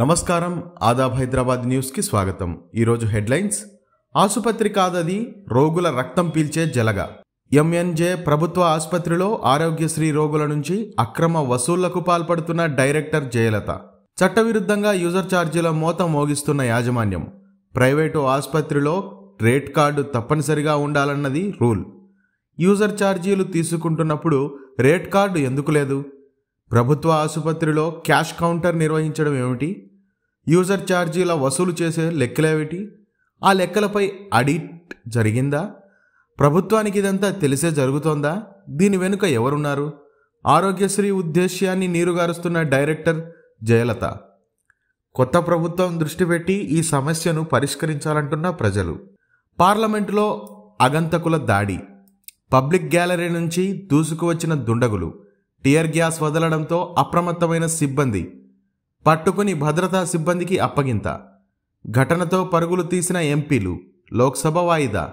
నమస్కారం ఆదాబ్ హైదరాబాద్ న్యూస్కి స్వాగతం ఈరోజు హెడ్లైన్స్ ఆసుపత్రి కాదది రోగుల రక్తం పీల్చే జలగ ఎంఎన్జే ప్రభుత్వ ఆసుపత్రిలో ఆరోగ్యశ్రీ రోగుల నుంచి అక్రమ వసూళ్లకు పాల్పడుతున్న డైరెక్టర్ జయలత చట్టవిరుద్ధంగా యూజర్ ఛార్జీల మోత మోగిస్తున్న యాజమాన్యం ప్రైవేటు ఆసుపత్రిలో రేట్ కార్డు తప్పనిసరిగా ఉండాలన్నది రూల్ యూజర్ ఛార్జీలు తీసుకుంటున్నప్పుడు రేట్ కార్డు ఎందుకు లేదు ప్రభుత్వ ఆసుపత్రిలో క్యాష్ కౌంటర్ నిర్వహించడం ఏమిటి యూజర్ ఛార్జీల వసూలు చేసే లెక్కలేవిటి ఆ లెక్కలపై అడిట్ జరిగిందా ప్రభుత్వానికి ఇదంతా తెలిసే జరుగుతోందా దీని వెనుక ఎవరున్నారు ఆరోగ్యశ్రీ ఉద్దేశ్యాన్ని నీరుగారుస్తున్న డైరెక్టర్ జయలత కొత్త ప్రభుత్వం దృష్టి పెట్టి ఈ సమస్యను పరిష్కరించాలంటున్న ప్రజలు పార్లమెంటులో అగంతకుల దాడి పబ్లిక్ గ్యాలరీ నుంచి దూసుకువచ్చిన దుండగులు టియర్ గ్యాస్ వదలడంతో అప్రమత్తమైన సిబ్బంది పట్టుకుని భద్రతా సిబ్బందికి అప్పగింత ఘటనతో పరుగులు తీసిన ఎంపీలు లోక్సభ వాయిదా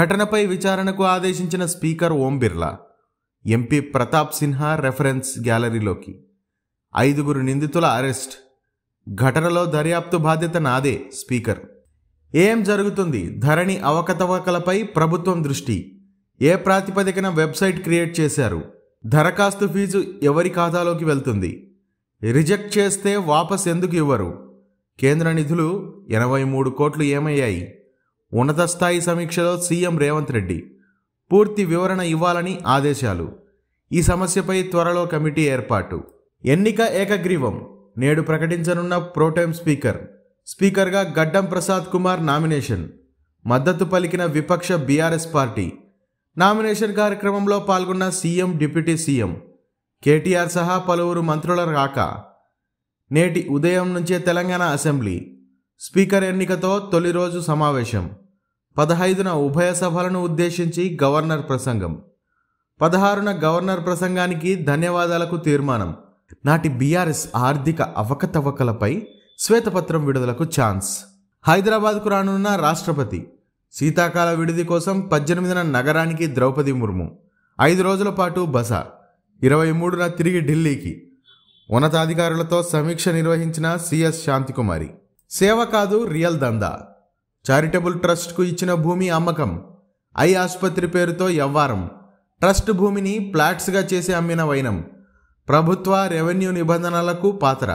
ఘటనపై విచారణకు ఆదేశించిన speaker Om Birla MP Pratap Sinha reference గ్యాలరీలోకి ఐదుగురు నిందితుల అరెస్ట్ ఘటనలో దర్యాప్తు బాధ్యత నాదే స్పీకర్ ఏం జరుగుతుంది ధరణి అవకతవకలపై ప్రభుత్వం దృష్టి ఏ ప్రాతిపదికన వెబ్సైట్ క్రియేట్ చేశారు దరఖాస్తు ఫీజు ఎవరి ఖాతాలోకి వెళ్తుంది రిజెక్ట్ చేస్తే వాపస్ ఎందుకు ఇవ్వరు కేంద్ర నిధులు ఎనభై మూడు కోట్లు ఏమయ్యాయి ఉన్నత స్థాయి సమీక్షలో సీఎం రేవంత్ రెడ్డి పూర్తి వివరణ ఇవ్వాలని ఆదేశాలు ఈ సమస్యపై త్వరలో కమిటీ ఏర్పాటు ఎన్నిక ఏకగ్రీవం నేడు ప్రకటించనున్న ప్రోటైమ్ స్పీకర్ స్పీకర్గా గడ్డం ప్రసాద్ కుమార్ నామినేషన్ మద్దతు పలికిన విపక్ష బీఆర్ఎస్ పార్టీ నామినేషన్ కార్యక్రమంలో పాల్గొన్న సీఎం డిప్యూటీ సీఎం కేటీఆర్ సహా పలువురు మంత్రుల రాక నేటి ఉదయం నుంచే తెలంగాణ అసెంబ్లీ స్పీకర్ ఎన్నికతో తొలి రోజు సమావేశం పదహైదున ఉభయ సభలను ఉద్దేశించి గవర్నర్ ప్రసంగం పదహారున గవర్నర్ ప్రసంగానికి ధన్యవాదాలకు తీర్మానం నాటి బీఆర్ఎస్ ఆర్థిక అవకతవకలపై శ్వేతపత్రం విడుదలకు ఛాన్స్ హైదరాబాద్కు రానున్న రాష్ట్రపతి శీతాకాల విడిది కోసం పద్దెనిమిదిన నగరానికి ద్రౌపది ముర్ము ఐదు రోజుల పాటు బస ఇరవై మూడున తిరిగి ఢిల్లీకి ఉన్నతాధికారులతో సమీక్ష నిర్వహించిన సిఎస్ శాంతికుమారి సేవ కాదు రియల్ దందా చారిటబుల్ ట్రస్ట్కు ఇచ్చిన భూమి అమ్మకం ఐ ఆసుపత్రి పేరుతో యవ్వారం ట్రస్ట్ భూమిని ప్లాట్స్గా చేసి అమ్మిన వైనం ప్రభుత్వ రెవెన్యూ నిబంధనలకు పాత్ర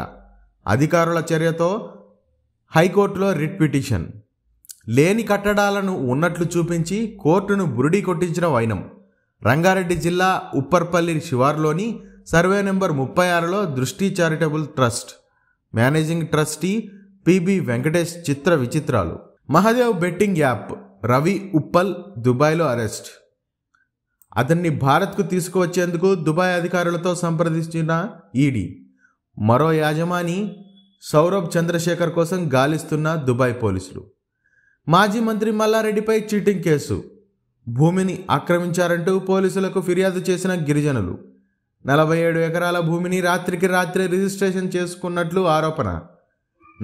అధికారుల చర్యతో హైకోర్టులో రిట్ పిటిషన్ లేని కట్టడాలను ఉన్నట్లు చూపించి కోర్టును బురిడీ కొట్టించిన వైనం రంగారెడ్డి జిల్లా ఉప్పర్పల్లి శివార్లోని సర్వే నెంబర్ ముప్పై ఆరులో Drishti charitable trust managing trustee PB Venkatesh చిత్ర విచిత్రాలు మహాదేవ్ బెట్టింగ్ యాప్ రవి ఉప్పల్ దుబాయ్లో అరెస్ట్ అతన్ని భారత్కు తీసుకువచ్చేందుకు దుబాయ్ అధికారులతో సంప్రదించిన ఈడీ మరో యాజమాని సౌరభ్ చంద్రశేఖర్ కోసం గాలిస్తున్న దుబాయ్ పోలీసులు మాజీ మంత్రి మల్లారెడ్డిపై చీటింగ్ కేసు భూమిని ఆక్రమించారంటూ పోలీసులకు ఫిర్యాదు చేసిన గిరిజనులు నలభై ఏడు ఎకరాల భూమిని రాత్రికి రాత్రే రిజిస్ట్రేషన్ చేసుకున్నట్లు ఆరోపణ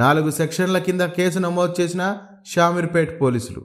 నాలుగు సెక్షన్ల కింద కేసు నమోదు చేసిన షామీర్పేట్ పోలీసులు